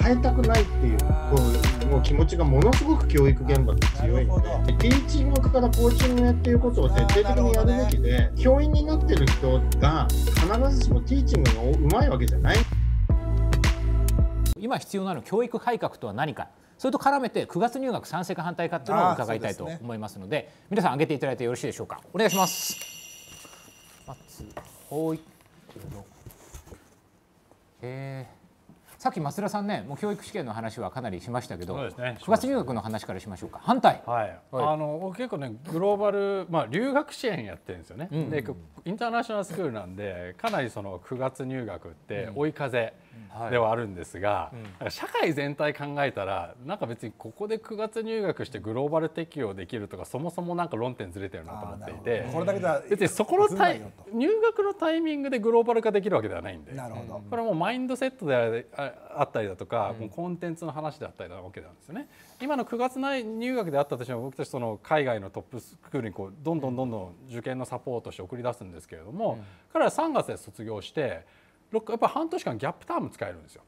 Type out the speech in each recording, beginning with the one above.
変えたくないっていうこうもう気持ちがものすごく教育現場っ強いのでティーチングからコーチングへっていうことを徹底的にやるべきで、ね、教員になってる人が必ずしもティーチングが上手いわけじゃない今必要なの教育改革とは何かそれと絡めて9月入学賛成か反対かっていうのを伺いたいと思いますので、ね、皆さん挙げていただいてよろしいでしょうかお願いします。まず、はい、えーさっき増田さんねもう教育試験の話はかなりしましたけど、ね、月入学の話からしましょうか反対、はい、はい、あの結構ねグローバル、まあ、留学支援やってるんですよね、うんうん、でインターナショナルスクールなんでかなりその9月入学って追い風、うんではあるんですが、なん社会全体考えたらなんか別にここで9月入学してグローバル適用できるとかそもそもなんか論点ずれてるなと思っていてこれだけだ別にそこのタイ入学のタイミングでグローバル化できるわけではないんでなるほどこれはもうマインドセットであったりだとか、もうコンテンツの話であったりなわけなんですよね。今の9月内入学であったとしても僕たちその海外のトップスクールにこうどんどんどんどん受験のサポートして送り出すんですけれども、彼ら3月で卒業して。やっぱ半年間ギャップターム使えるんですよ。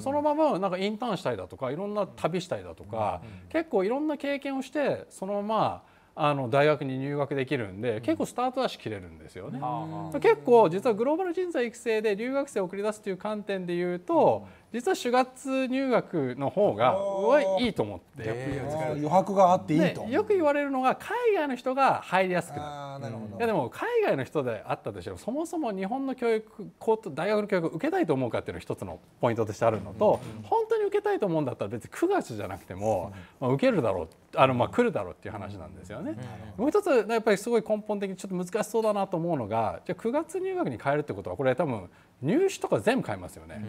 そのままなんかインターンしたりだとかいろんな旅したりだとか、結構いろんな経験をしてそのままあの大学に入学できるんで、結構スタート足切れるんですよね、うん、結構実はグローバル人材育成で留学生を送り出すという観点で言うと、実は4月入学の方がいいと思って余白があっていいとよく言われるのが海外の人が入りやすくなるいやでも海外の人であったとしてもそもそも日本の教育大学の教育を受けたいと思うかっていうのが一つのポイントとしてあるのと、本当に受けたいと思うんだったら別に9月じゃなくても、受けるだろうあのまあ来るだろうっていう話なんですよね。もう一つやっぱりすごい根本的にちょっと難しそうだなと思うのがじゃあ9月入学に変えるってことはこれ多分入試とか全部変えますよね。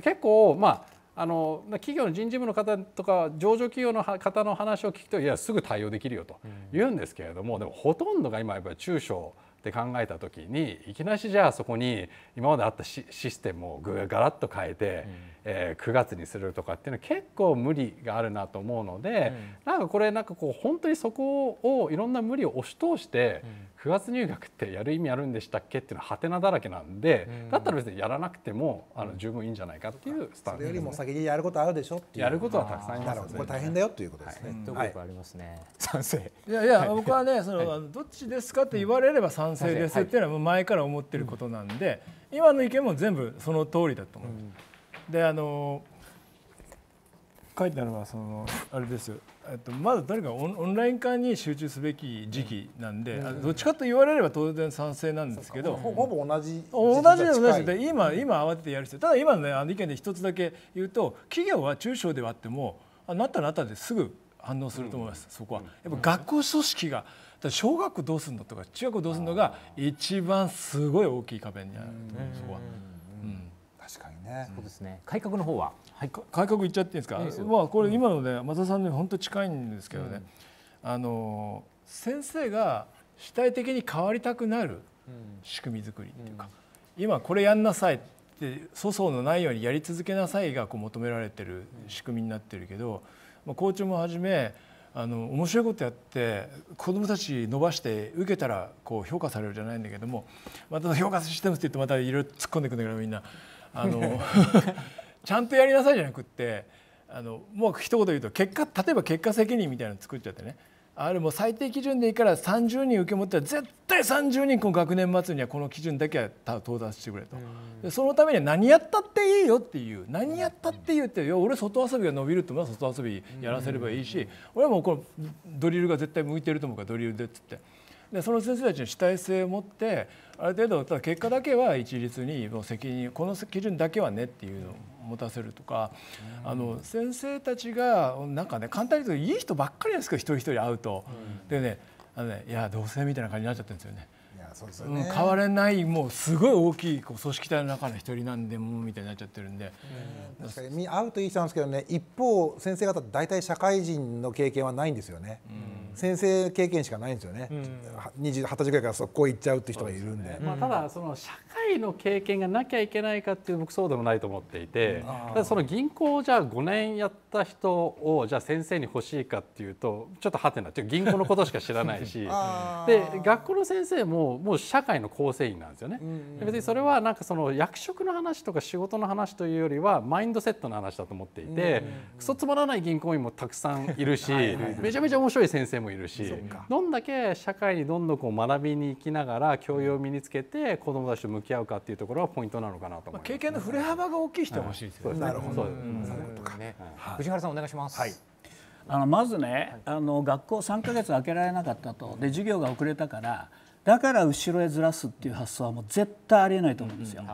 結構まああの企業の人事部の方とか上場企業の方の話を聞くといやすぐ対応できるよと言うんですけれども、でもほとんどが今やっぱり中小って考えた時にいきなりじゃあそこに今まであったシステムをガラッと変えて、うん、えー、9月にするとかっていうのは結構無理があるなと思うので、うん、なんかこれなんかこう本当にそこをいろんな無理を押し通して、9月入学ってやる意味あるんでしたっけっていうのははてなだらけなんで、だったら別にやらなくてもあの十分いいんじゃないかっていうスタンス、ね、それよりも先にやることあるでしょっていうやることはたくさんありますねこれ大変だよということですね、はい、ありますね、賛成いやいや僕はねその、はい、どっちですかって言われれば賛成ですっていうのは前から思ってることなんで、今の意見も全部その通りだと思う、うん、であの書いてあるのはそのあれですよえっと、まずとにかくオンライン化に集中すべき時期なんで、うん、どっちかと言われれば当然賛成なんですけど、うん、ほぼ同じ同じで同じで今今慌ててやる人ただ今の、ね、あの意見で一つだけ言うと企業は中小ではあってもあなったらなったですぐ反応すると思います、うん、そこは。やっぱ学校組織が小学校どうするのとか中学校どうするのが一番すごい大きい壁になると思うそこは。確かにね。そうですね。改革の方は、はい、改革いっちゃっていいですか。いいすまあこれ今のね、松田さんに本当近いんですけどね。うん、あの先生が主体的に変わりたくなる仕組み作りっていうか、うん、今これやんなさいって粗相のないようにやり続けなさいがこう求められてる仕組みになってるけど、まあ、校長もはじめあの面白いことやって子どもたち伸ばして受けたらこう評価されるじゃないんだけどもまた評価システムって言ってまたいろいろ突っ込んでくるんだけどみんなあの ちゃんとやりなさいじゃなくってあのもう一言言うと結果例えば結果責任みたいなの作っちゃってねあれも最低基準でいいから30人受け持ったら絶対30人この学年末にはこの基準だけは到達してくれとでそのためには何やったっていいよっていう何やったっていうって俺外遊びが伸びると思う外遊びやらせればいいし俺もこのドリルが絶対向いてると思うからドリルでっつって。でその先生たちの主体性を持ってある程度ただ結果だけは一律にもう責任この基準だけはねっていうのを持たせるとか、あの先生たちがなんかね簡単に言うといい人ばっかりですけど一人一人会うと、でねあのねいや同性みたいな感じになっちゃってるんですよね。そうですね、変われないもうすごい大きいこう組織体の中の一人なんでもみたいになっちゃってるんで、うん、確かに会うといい人なんですけどね一方先生方大体社会人の経験はないんですよね、先生経験しかないんですよね、うん、20, 20歳ぐらいからそこ行っちゃうって人がいるんで、ね、まあ、ただその社来の経験がなきゃいけないかっていう僕そうでもないと思っていてただその銀行をじゃあ5年やった人をじゃあ先生に欲しいかっていうとちょっとはてなって銀行のことしか知らないしで学校の先生ももう社会の構成員なんですよね。別にそれはなんかその役職の話とか仕事の話というよりはマインドセットの話だと思っていてクソつまらない銀行員もたくさんいるしはい、めちゃめちゃ面白い先生もいるしどんだけ社会にどんどんこう学びに行きながら教養を身につけて子どもたちと向き合合うかっていうところはポイントなのかなと思います、ね、経験の振れ幅が大きい人欲しいですよね。なるほど、ね、藤原さんお願いします。はいあのまずね、あの学校三か月開けられなかったとで授業が遅れたからだから後ろへずらすっていう発想はもう絶対ありえないと思うんですよ。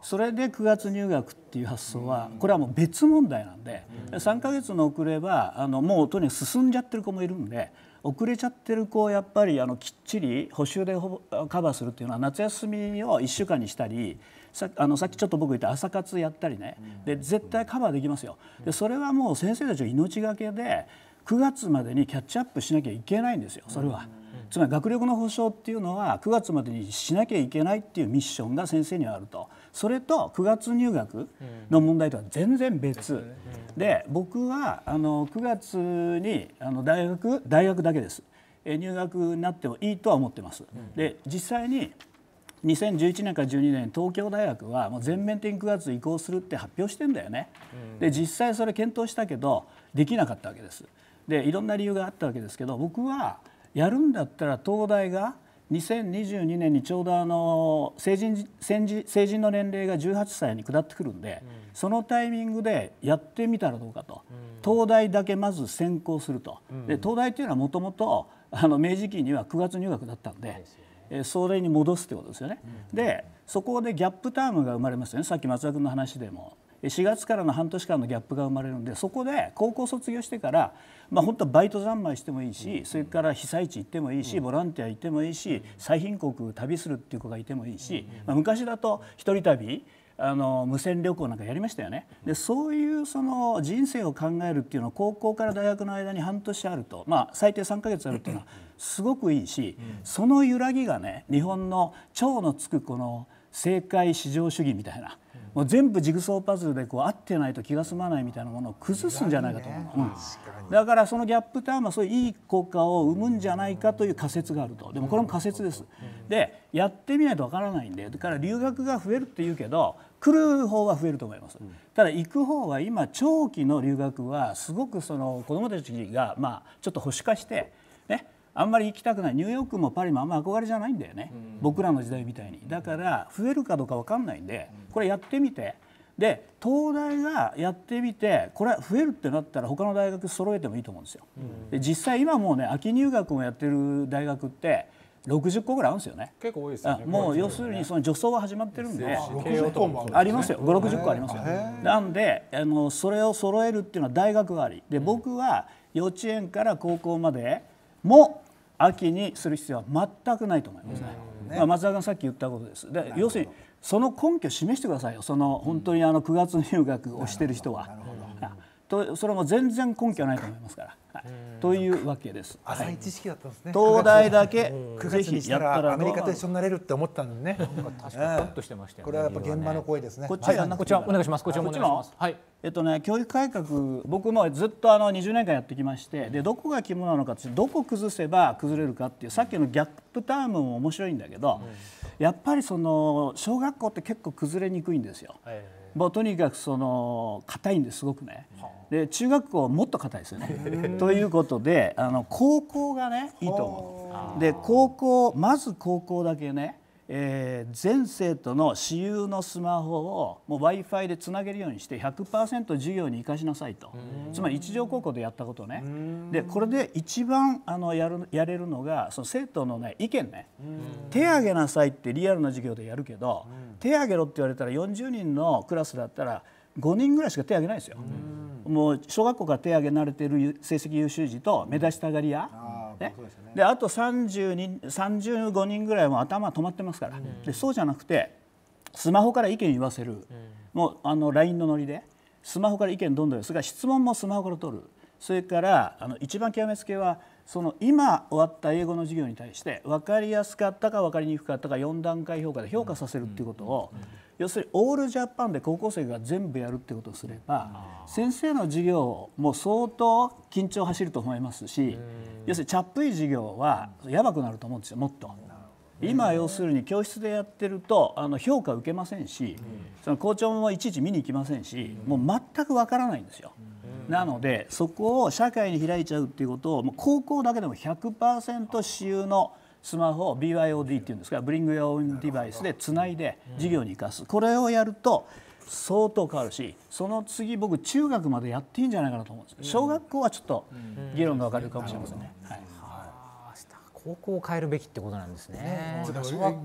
それで9月入学っていう発想はこれはもう別問題なんで3ヶ月の遅れはあのもうとにかく進んじゃってる子もいるんで遅れちゃってる子をやっぱりあのきっちり補習でカバーするっていうのは夏休みを1週間にしたりさあのさっきちょっと僕言った朝活やったりねで絶対カバーできますよ。でそれはもう先生たちは命がけで9月までにキャッチアップしなきゃいけないんですよそれは。つまり学力の保障っていうのは9月までにしなきゃいけないっていうミッションが先生にはあるとそれと9月入学の問題とは全然別、うん、で僕はあの9月にあの大学大学だけです入学になってもいいとは思ってます。で実際に2011年から12年東京大学はもう全面的に9月移行するって発表してんだよね。で実際それ検討したけどできなかったわけです。でいろんな理由があったわけですけど僕はやるんだったら東大が2022年にちょうどあの成人成人の年齢が18歳に下ってくるんで、うん、そのタイミングでやってみたらどうかと、うん、東大だけまず先行すると、うん、で東大っていうのはもともと明治期には9月入学だったんで。はえそれに戻すってことですよね。でそこでギャップタームが生まれますよねさっき松田君の話でも4月からの半年間のギャップが生まれるんでそこで高校卒業してから、まあ、本当はバイト三昧してもいいし、うん、それから被災地行ってもいいし、ボランティア行ってもいいし最貧国旅するっていう子がいてもいいし、まあ、昔だと一人旅あの無線旅行なんかやりましたよねでそういうその人生を考えるっていうのは高校から大学の間に半年あると、まあ、最低3か月あるっていうのはすごくいいし、その揺らぎがね日本の腸のつくこの政界至上主義みたいな。もう全部ジグソーパズルでこう合ってないと気が済まないみたいなものを崩すんじゃないかと思う、ねうん、だからそのギャップターンはそういういい効果を生むんじゃないかという仮説があるとでもこれも仮説です、でやってみないとわからないんでだから留学が増えるっていうけど来る方は増えると思います、ただ行く方は今長期の留学はすごくその子どもたちがまあちょっと保守化してあんまり行きたくないニューヨークもパリもあんま憧れじゃないんだよね、僕らの時代みたいにだから増えるかどうか分かんないんでこれやってみてで東大がやってみてこれ増えるってなったら他の大学揃えてもいいと思うんですよ。で実際今もうね秋入学もやってる大学って60個ぐらいあるんですよね。結構多いです、ね、もう要するにその助走は始まってるんで、ありますよ。5、60個ありますよ。なんであのそれを揃えるっていうのは大学があり、で僕は幼稚園から高校までも秋にする必要は全くないと思いますね。ねまあ、松田がさっき言ったことです。で要するにその根拠を示してくださいよその本当にあの九月入学をしてる人は。とそれも全然根拠ないと思いますから。はいというわけです。浅い知識だったんですね。東大だけぜひやったらアメリカと一緒になれるって思ったのね。確かにとしてましたこれはやっぱ現場の声ですね。こっちはこちらお願いします。こちらもお願いします。はい。えっとね教育改革僕もずっとあの20年間やってきましてでどこが肝なのかどこ崩せば崩れるかっていうさっきのギャップタームも面白いんだけど、やっぱりその小学校って結構崩れにくいんですよ。もうとにかくその硬いんですごくね。はで中学校もっと硬いですよね。ということであの高校がねいいと思う。で高校まず高校だけね、えー、全生徒の私有のスマホをもう w i f i でつなげるようにして100%授業に生かしなさいとつまり一条高校でやったことねでこれで一番あのやるやれるのがその生徒の、ね、意見ね手挙げなさいってリアルな授業でやるけど手挙げろって言われたら40人のクラスだったら5人ぐらいしか手挙げないですよ。もう小学校から手挙げられている成績優秀児と目立ちたがり屋、うん、ね、あで、ね、あと3 35人ぐらいも頭止まってますから、うん、でそうじゃなくてスマホから意見言わせる、うん、もうあの LINE のノリでスマホから意見どんどんですが質問もスマホから取るそれからあの一番極めつけはその今終わった英語の授業に対して分かりやすかったか分かりにくかったか4段階評価で評価させるっていうことを要するにオールジャパンで高校生が全部やるってことをすれば先生の授業も相当緊張走ると思いますし要するにチャップい授業はやばくなると思うんですよもっと。今要するに教室でやってるとあの評価受けませんしその校長もいちいち見に行きませんしもう全く分からないんですよ。なのでそこを社会に開いちゃうっていうことをもう高校だけでも100%私有のスマホを BYOD っていうんですかブリング・ヨーン・デバイスでつないで授業に生かすこれをやると相当変わるしその次僕中学までやっていいんじゃないかなと思うんです小学校はちょっと議論が分かれるかもしれませんね。はい方向を変えるべきってことなんですね。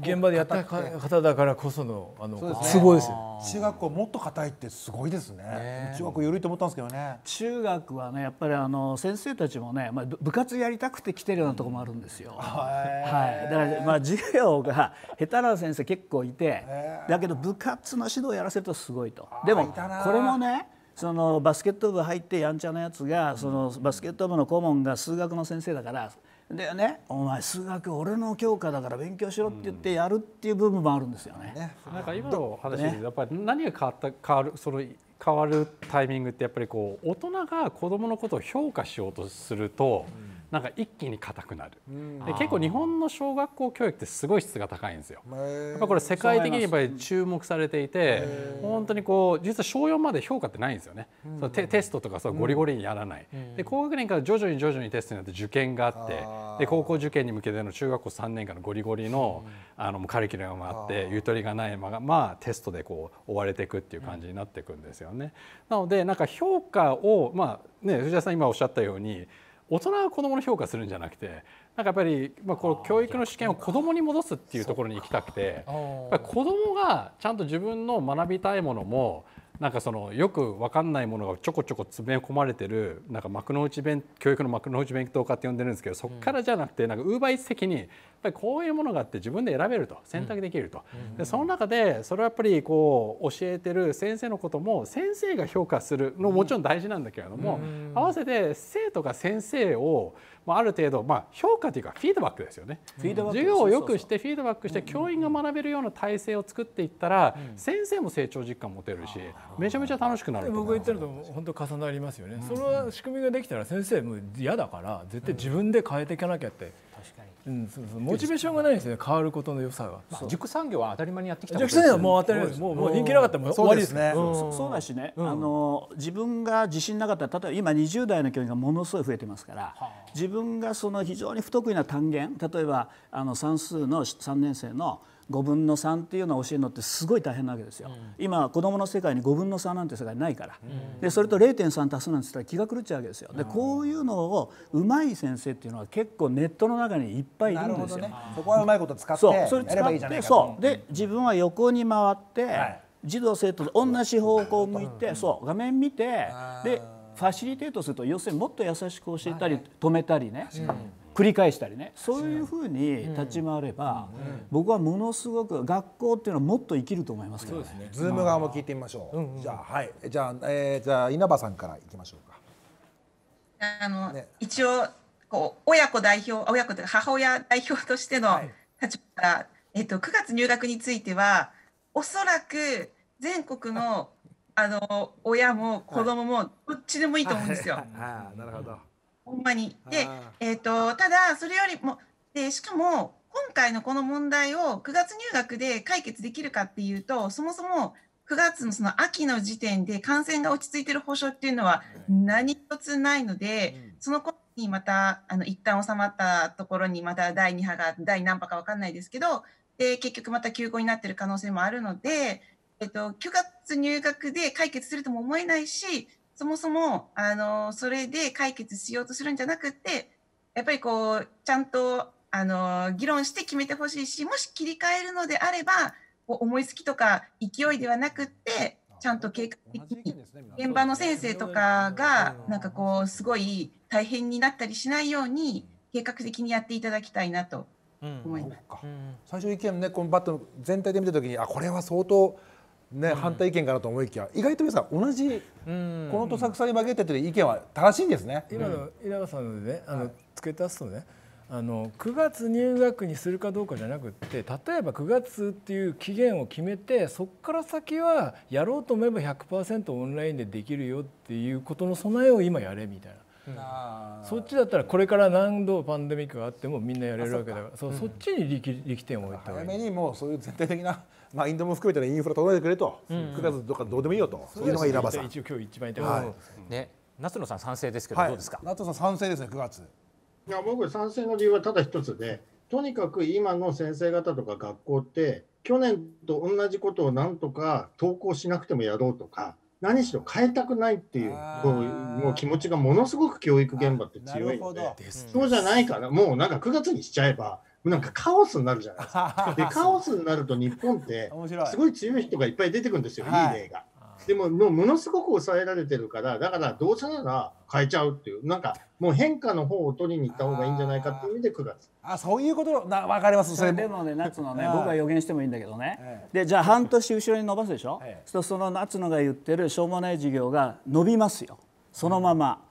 現場でやった方だからこそのあのすごいですよ。中学校もっと硬いってすごいですね。中学緩いと思ったんですけどね。中学はねやっぱりあの先生たちもねまあ部活やりたくて来てるようなところもあるんですよ。はい。だからまあ授業が下手な先生結構いて、だけど部活の指導をやらせるとすごいと。でもこれもね。そのバスケット部入ってやんちゃなやつがそのバスケット部の顧問が数学の先生だからでねお前数学俺の教科だから勉強しろって言ってやるっていう部分もあるんですよね。ねなんか今の話で、やっぱり何が変わった変わるその変わるタイミングってやっぱりこう大人が子どものことを評価しようとすると。うんなんか一気に硬くなる、うん、で結構日本の小学校教育ってすごい質が高いんですよ。やっぱこれ世界的にやっぱり注目されていて本当にこう実は小4まで評価ってないんですよね、うん、そのテテストとかそのゴリゴリにやらない、うん、で高学年から徐々に徐々にテストになって受験があってで高校受験に向けての中学校3年間のゴリゴリの,、あのカリキュラムがあってゆとりがないまま、まあ、テストでこう追われていくっていう感じになっていくんですよね。なのでなんか評価を、まあね、藤田さん今おっしゃったように大人は子どもの評価するんじゃなくてなんかやっぱり、まあ、この教育の試験を子どもに戻すっていうところに行きたくて子どもがちゃんと自分の学びたいものもなんかそのよく分かんないものがちょこちょこ詰め込まれてるなんか幕の内弁教育の幕の内弁当かって呼んでるんですけどそこからじゃなくてなんかウーバーイス的にやっぱりこういうものがあって自分で選べると選択できると、でその中でそれはやっぱりこう教えてる先生のことも先生が評価するのももちろん大事なんだけれども、合わせて生徒が先生をまあ、ある程度、まあ、評価というかフィードバックですよね、うん、授業をよくしてフィードバックして教員が学べるような体制を作っていったら、うん、先生も成長実感持てるし、うん、めちゃめちゃ楽しくなる僕が言ってると本当重なりますよね、その仕組みができたら先生も嫌だから絶対自分で変えていかなきゃって。うんそうそうモチベーションがないですね変わることの良さが、まあ、塾産業は当たり前にやってきたこです、ね、塾産業はもう当たり前ですもうもう人気なかったら終わりですねそうだしね、うん、あの自分が自信なかったら例えば今20代の教員がものすごい増えてますから、はあ、自分がその非常に不得意な単元例えばあの算数の3年生の「5分の3っていうのを教えるのってすごい大変なわけですよ、うん、今子どもの世界に5分の3なんて世界ないから、うん、でそれと0.3足すなんて言ったら気が狂っちゃうわけですよでこういうのをうまい先生っていうのは結構ネットの中にいっぱいいるんですよ、ね、そこはうまいこと使ってそれ使ってそうで自分は横に回って、はい、児童生徒と同じ方向を向いて、そう画面見てでファシリテートすると要するにもっと優しく教えたり、止めたりね、繰り返したりねそういうふうに立ち回れば、僕はものすごく学校っていうのはもっと生きると思いますけどね。ねズーム側も聞いてみましょう。じゃあはいじゃあ、えー、じゃあ稲葉さんからいきましょうか。あの、ね、一応こう親子代表親子母親代表としての立場から、はい、えっと9月入学についてはおそらく全国のあの親も子供もどっちでもいいと思うんですよ。はい、あなるほど。ほんまに。で、えーと、ただそれよりもでしかも今回のこの問題を9月入学で解決できるかっていうとそもそも9月のその秋の時点で感染が落ち着いている保証っていうのは何一つないので、うん、その頃にまたあの一旦収まったところにまた第2波が第何波か分かんないですけどで結局また休校になってる可能性もあるので、えっと、9月入学で解決するとも思えないしそもそも、あの、それで解決しようとするんじゃなくて、やっぱりこう、ちゃんと、あの、議論して決めてほしいし、もし切り替えるのであれば、こう思いつきとか勢いではなくて、ちゃんと計画的に現場の先生とかがなんかこうすごい大変になったりしないように計画的にやっていただきたいなと思います。うん最初意見ねこのバット全体で見たときにあこれは相当ね、反対意見かなと思いきや、意外と皆さん同じ、うん、このとさくさに負けてという意見は正しいんですね。今の稲葉さんのねあの、付け足すとねあの9月入学にするかどうかじゃなくて例えば9月っていう期限を決めてそこから先はやろうと思えば100%オンラインでできるよっていうことの備えを今やれみたいな。そっちだったらこれから何度パンデミックがあってもみんなやれるわけだからそう、そっちに力力点を置いた早めにもうそういう全体的なマインドも含めて、のインフラ整えてくれと、うん、9月とかどうでもいいよと、ういうのが稲葉さん。一応今日一番ね、夏野さん賛成ですけど、どうですか。夏野さん賛成ですね、9月。いや僕賛成の理由はただ一つで、とにかく今の先生方とか学校って去年と同じことをなんとか投稿しなくてもやろうとか。何しろ変えたくないっていうもう気持ちがものすごく教育現場って強いのでそうじゃないからもうなんか9月にしちゃえばなんかカオスになるじゃないですか。で、カオスになると日本って、すごい強い人がいっぱい出てくるんですよ、いい例が。でも、もうものすごく抑えられてるから、だからどうせなら変えちゃうっていう、なんかもう変化の方を取りに行った方がいいんじゃないかっていう意味で9月。あ、そういうことな、わかります。それでもね、夏のね、僕は予言してもいいんだけどね。で、じゃあ半年後ろに伸ばすでしょ。ええ、そとその夏のが言ってるしょうもない事業が伸びますよ。そのまま。